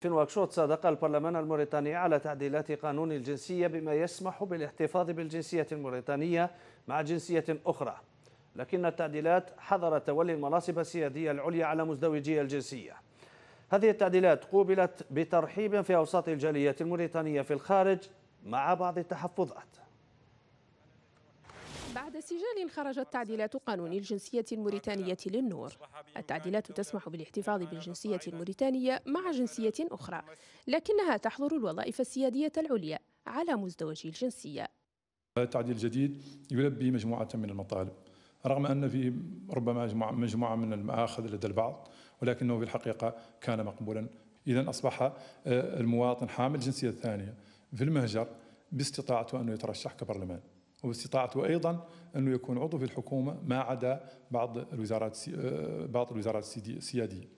في نواكشوط صادق البرلمان الموريتاني على تعديلات قانون الجنسية بما يسمح بالاحتفاظ بالجنسية الموريتانية مع جنسية أخرى لكن التعديلات حظر تولي المناصب السيادية العليا على مزدوجي الجنسية هذه التعديلات قوبلت بترحيب في أوساط الجالية الموريتانية في الخارج مع بعض التحفظات بعد سجال خرجت تعديلات قانون الجنسية الموريتانية للنور التعديلات تسمح بالاحتفاظ بالجنسية الموريتانية مع جنسية أخرى لكنها تحظر الوظائف السيادية العليا على مزدوجي الجنسية التعديل الجديد يلبي مجموعة من المطالب رغم أن فيه ربما مجموعة من المآخذ لدى البعض ولكنه في الحقيقة كان مقبولا إذا أصبح آه، المواطن حامل الجنسية الثانية في المهجر باستطاعته أنه يترشح كبرلمان واستطاعته أيضا أنه يكون عضو في الحكومة ما عدا بعض الوزارات آه، بعض الوزارات السيادية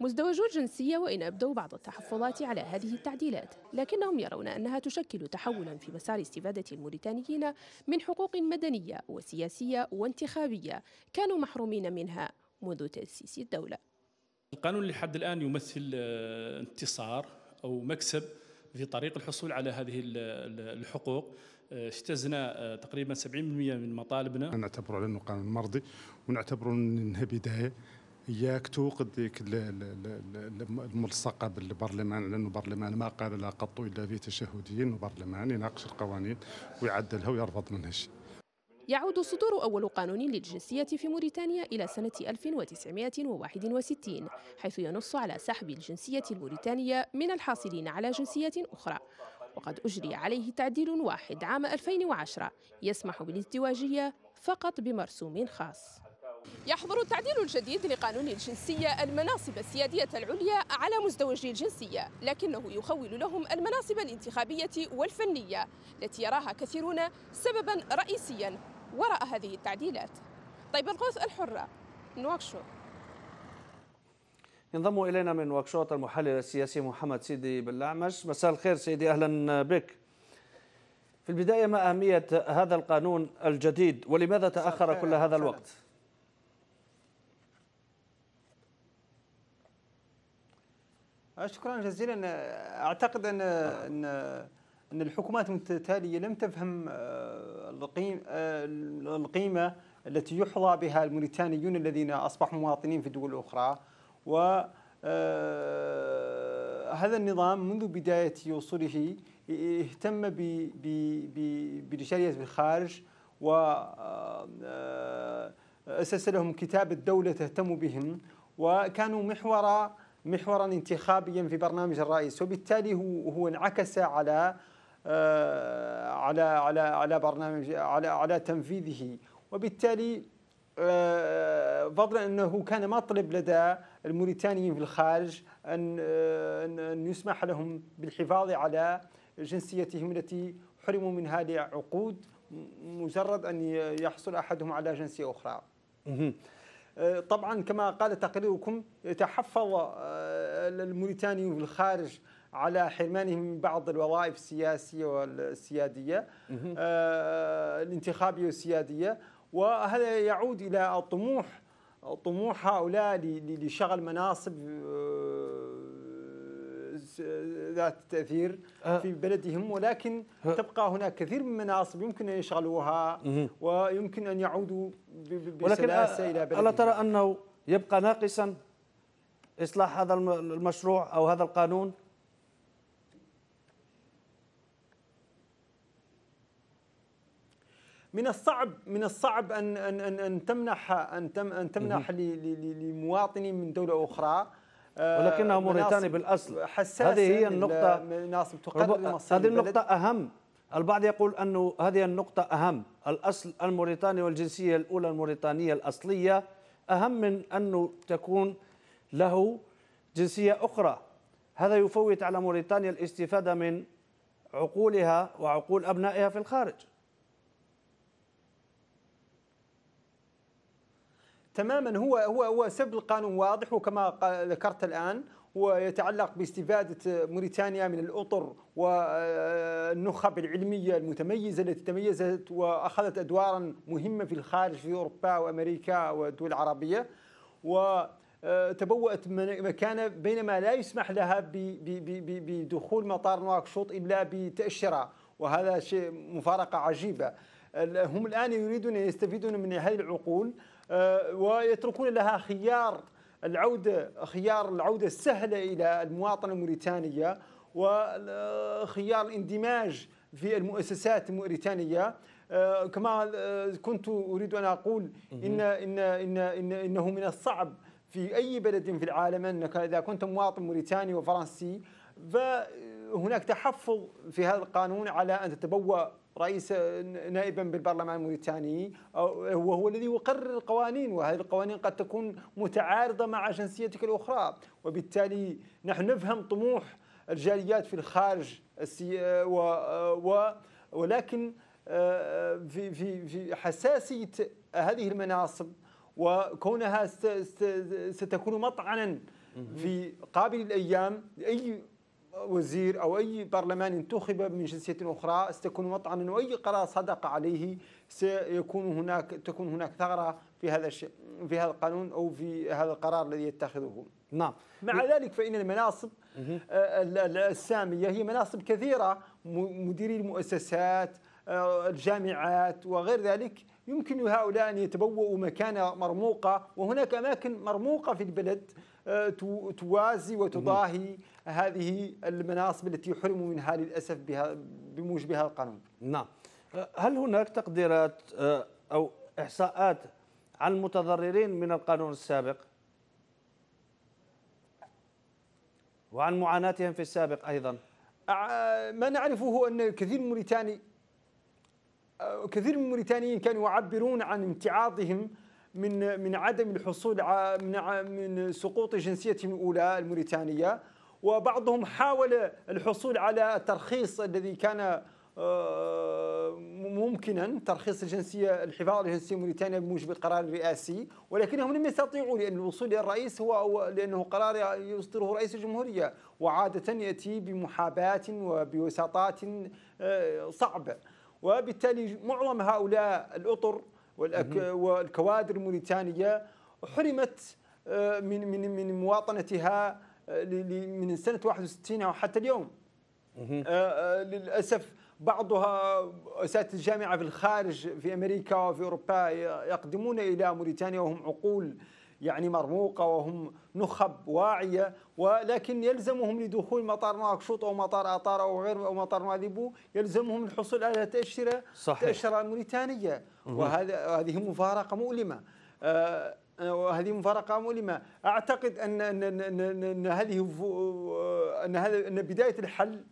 مزدوجو الجنسية وإن أبدوا بعض التحفظات على هذه التعديلات لكنهم يرون أنها تشكل تحولا في مسار استفادة الموريتانيين من حقوق مدنية وسياسية وانتخابية كانوا محرومين منها منذ تأسيس الدولة القانون لحد الآن يمثل آه، انتصار أو مكسب في طريق الحصول على هذه الحقوق آه، اجتزنا آه، تقريبا 70% من مطالبنا نعتبر على انه قانون مرضي ونعتبر انها بدايه ياك توقد ديك الملصقه بالبرلمان لانه البرلمان ما قال لا قط الا في تشهديين وبرلمان يناقش القوانين ويعدلها ويرفض منها الشيء يعود صدور أول قانون للجنسية في موريتانيا إلى سنة 1961 حيث ينص على سحب الجنسية الموريتانية من الحاصلين على جنسية أخرى وقد أجري عليه تعديل واحد عام 2010 يسمح بالازدواجية فقط بمرسوم خاص يحظر التعديل الجديد لقانون الجنسية المناصب السيادية العليا على مزدوجي الجنسية لكنه يخول لهم المناصب الانتخابية والفنية التي يراها كثيرون سببا رئيسيا وراء هذه التعديلات طيب القوس الحرة نواكشو ينضم إلينا من نواكشوط المحلل السياسي محمد سيدي بلعمش مساء الخير سيدي أهلا بك في البداية ما أهمية هذا القانون الجديد ولماذا تأخر كل هذا الوقت؟ شكرا جزيلا اعتقد ان نعم. ان ان الحكومات المتتاليه لم تفهم آه، آه، القيمه التي يحظى بها الموريتانيون الذين اصبحوا مواطنين في دول اخرى و آه، هذا النظام منذ بداية وصوله اهتم في الخارج و أسس لهم كتاب الدولة تهتم بهم وكانوا محور محورا انتخابيا في برنامج الرئيس وبالتالي هو انعكس على آه، على على على برنامج على على تنفيذه وبالتالي آه، فضلا انه كان مطلب لدى الموريتانيين في الخارج ان آه، ان يسمح لهم بالحفاظ على جنسيتهم التي حرموا منها لعقود مجرد ان يحصل احدهم على جنسيه اخرى. طبعا كما قال تقريركم تحفظ الموريتانيون في الخارج على حرمانهم من بعض الوظائف السياسيه والسياديه آه، الانتخابيه والسياديه وهذا يعود الى طموح طموح هؤلاء لشغل مناصب آه، ذات تاثير آه. في بلدهم ولكن تبقى هناك كثير من المناصب يمكن ان يشغلوها ويمكن ان يعودوا بسلاسه الى بلدهم الا ترى انه يبقى ناقصا اصلاح هذا المشروع او هذا القانون من الصعب من الصعب ان ان ان, أن تمنح ان تم ان تمنح لمواطن من دوله اخرى آه، ولكنه موريتاني بالاصل هذه هي النقطة هذه النقطة أهم البعض يقول أنه هذه النقطة أهم الأصل الموريتاني والجنسية الأولى الموريتانية الأصلية أهم من أنه تكون له جنسية أخرى هذا يفوت على موريتانيا الاستفادة من عقولها وعقول أبنائها في الخارج تماما هو هو هو سبب القانون واضح وكما ذكرت الان ويتعلق باستفادة موريتانيا من الأطر والنخب العلمية المتميزة التي تميزت وأخذت أدوارا مهمة في الخارج في أوروبا وأمريكا والدول العربية وتبوأت مكانة بينما لا يسمح لها بدخول مطار نواكشوط إلا بتاشيره وهذا شيء مفارقة عجيبة هم الآن يريدون أن يستفيدون من هذه العقول آه، ويتركون لها خيار العودة خيار العودة السهلة إلى المواطنة الموريتانية وخيار الاندماج في المؤسسات الموريتانية آه، كما آه، كنت أريد أن أقول إن, إن, إن, إن إنه من الصعب في أي بلد في العالم أنك إذا كنت مواطن موريتاني وفرنسي ف هناك تحفظ في هذا القانون على ان تتبوى رئيس نائبا بالبرلمان الموريتاني وهو الذي يقرر القوانين وهذه القوانين قد تكون متعارضه مع جنسيتك الاخرى وبالتالي نحن نفهم طموح الجاليات في الخارج السي... و... و... ولكن آه، في في في حساسيه هذه المناصب وكونها ستكون مطعنا في قابل الايام لاي وزير أو أي برلمان انتخب من جنسية أخرى ستكون مطعنا وأي قرار صدق عليه سيكون هناك تكون هناك ثغرة في هذا الشيء في هذا القانون أو في هذا القرار الذي يتخذه نعم مع ذلك فإن المناصب آه، السامية هي مناصب كثيرة مديري المؤسسات آه، الجامعات وغير ذلك يمكن هؤلاء أن يتبوؤوا مكانة مرموقة وهناك أماكن مرموقة في البلد آه، توازي وتضاهي هذه المناصب التي يحرم منها للأسف بها بموجبها القانون نعم أه، هل هناك تقديرات أه، أو إحصاءات عن المتضررين من القانون السابق وعن معاناتهم في السابق أيضا ما نعرفه أن كثير من موريتاني أه، كثير من الموريتانيين كانوا يعبرون عن امتعاضهم من من عدم الحصول من من سقوط جنسيتهم الاولى الموريتانيه وبعضهم حاول الحصول على الترخيص الذي كان آه، ممكنا ترخيص الجنسية الحفاظ على الجنسية موريتانيا بموجب القرار الرئاسي ولكنهم لم يستطيعوا لأن الوصول الى الرئيس هو لأنه قرار يصدره رئيس الجمهورية وعادة يأتي بمحاباة وبوساطات آه، صعبة وبالتالي معظم هؤلاء الأطر والكوادر الموريتانية حرمت آه، من من من مواطنتها من سنه 61 او حتى اليوم آه، آه، للاسف بعضها اساتذه الجامعه في الخارج في امريكا وفي اوروبا يقدمون الى موريتانيا وهم عقول يعني مرموقه وهم نخب واعيه ولكن يلزمهم لدخول مطار نواكشوط او مطار اطار او غير او مطار ماديبو يلزمهم الحصول على تاشيره صحيح. تاشيره موريتانيه وهذا هذه مفارقه مؤلمه آه وهذه مفارقه مؤلمه اعتقد ان ان ان, هذه ان هذا ان بدايه الحل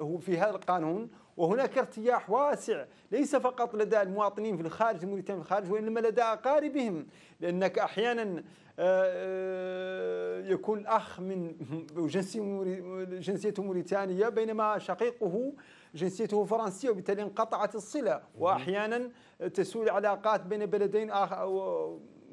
هو في هذا القانون وهناك ارتياح واسع ليس فقط لدى المواطنين في الخارج الموريتانيين في الخارج وانما لدى اقاربهم لانك احيانا آه، آه، يكون اخ من جنسيته موريتانيه بينما شقيقه جنسيته فرنسيه وبالتالي انقطعت الصله واحيانا تسول علاقات بين بلدين آخر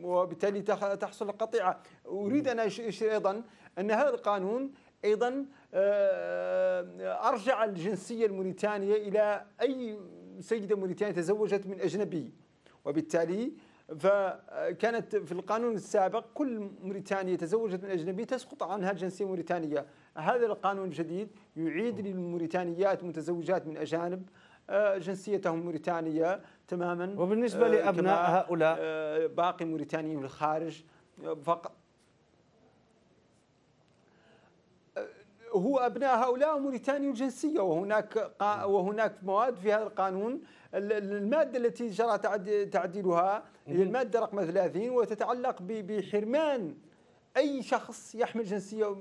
وبالتالي تحصل القطيعة أريد أن أشير أيضا أن هذا القانون أيضا آه، أرجع الجنسية الموريتانية إلى أي سيدة موريتانية تزوجت من أجنبي وبالتالي فكانت في القانون السابق كل موريتانية تزوجت من أجنبي تسقط عنها الجنسية الموريتانية هذا القانون الجديد يعيد للموريتانيات متزوجات من أجانب جنسيتهم موريتانية تماما وبالنسبة آه، لأبناء هؤلاء آه، باقي موريتانيين في الخارج آه، فقط هو ابناء هؤلاء موريتاني جنسيه وهناك وهناك مواد في هذا القانون الماده التي جرى تعديلها هي الماده رقم 30 وتتعلق بحرمان اي شخص يحمل جنسيه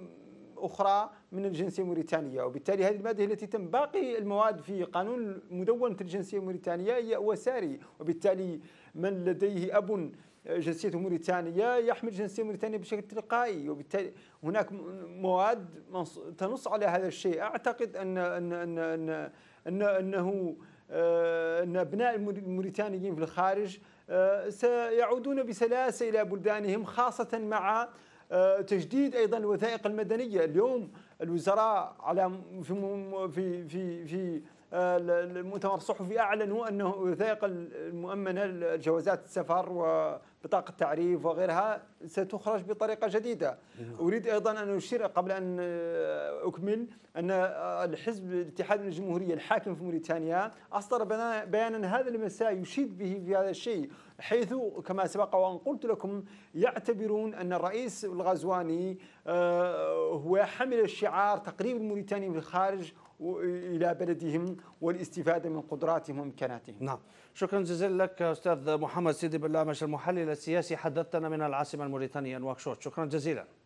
أخرى من الجنسية الموريتانية وبالتالي هذه المادة التي تم باقي المواد في قانون مدونة الجنسية الموريتانية هي وساري وبالتالي من لديه أب جنسيته موريتانية يحمل جنسية موريتانية بشكل تلقائي وبالتالي هناك مواد تنص على هذا الشيء أعتقد أن أن أن أن, أن أنه آه، أن أبناء الموريتانيين في الخارج آه، سيعودون بسلاسة إلى بلدانهم خاصة مع آه، تجديد ايضا الوثائق المدنيه اليوم الوزراء على في في في المؤتمر آه، الصحفي اعلنوا انه وثائق المؤمنه جوازات السفر وبطاقه التعريف وغيرها ستخرج بطريقه جديده. اريد ايضا ان اشير قبل ان آه، اكمل ان الحزب الاتحاد الجمهوري الحاكم في موريتانيا اصدر بيانا هذا المساء يشيد به في هذا الشيء حيث كما سبق وأن قلت لكم يعتبرون أن الرئيس الغزواني آه، هو حمل الشعار تقريب الموريتاني في الخارج إلى بلدهم والاستفادة من قدراتهم وإمكاناتهم نعم شكرا جزيلا لك أستاذ محمد سيدي بلامش المحلل السياسي حدثتنا من العاصمة الموريتانية نواكشوط شكرا جزيلا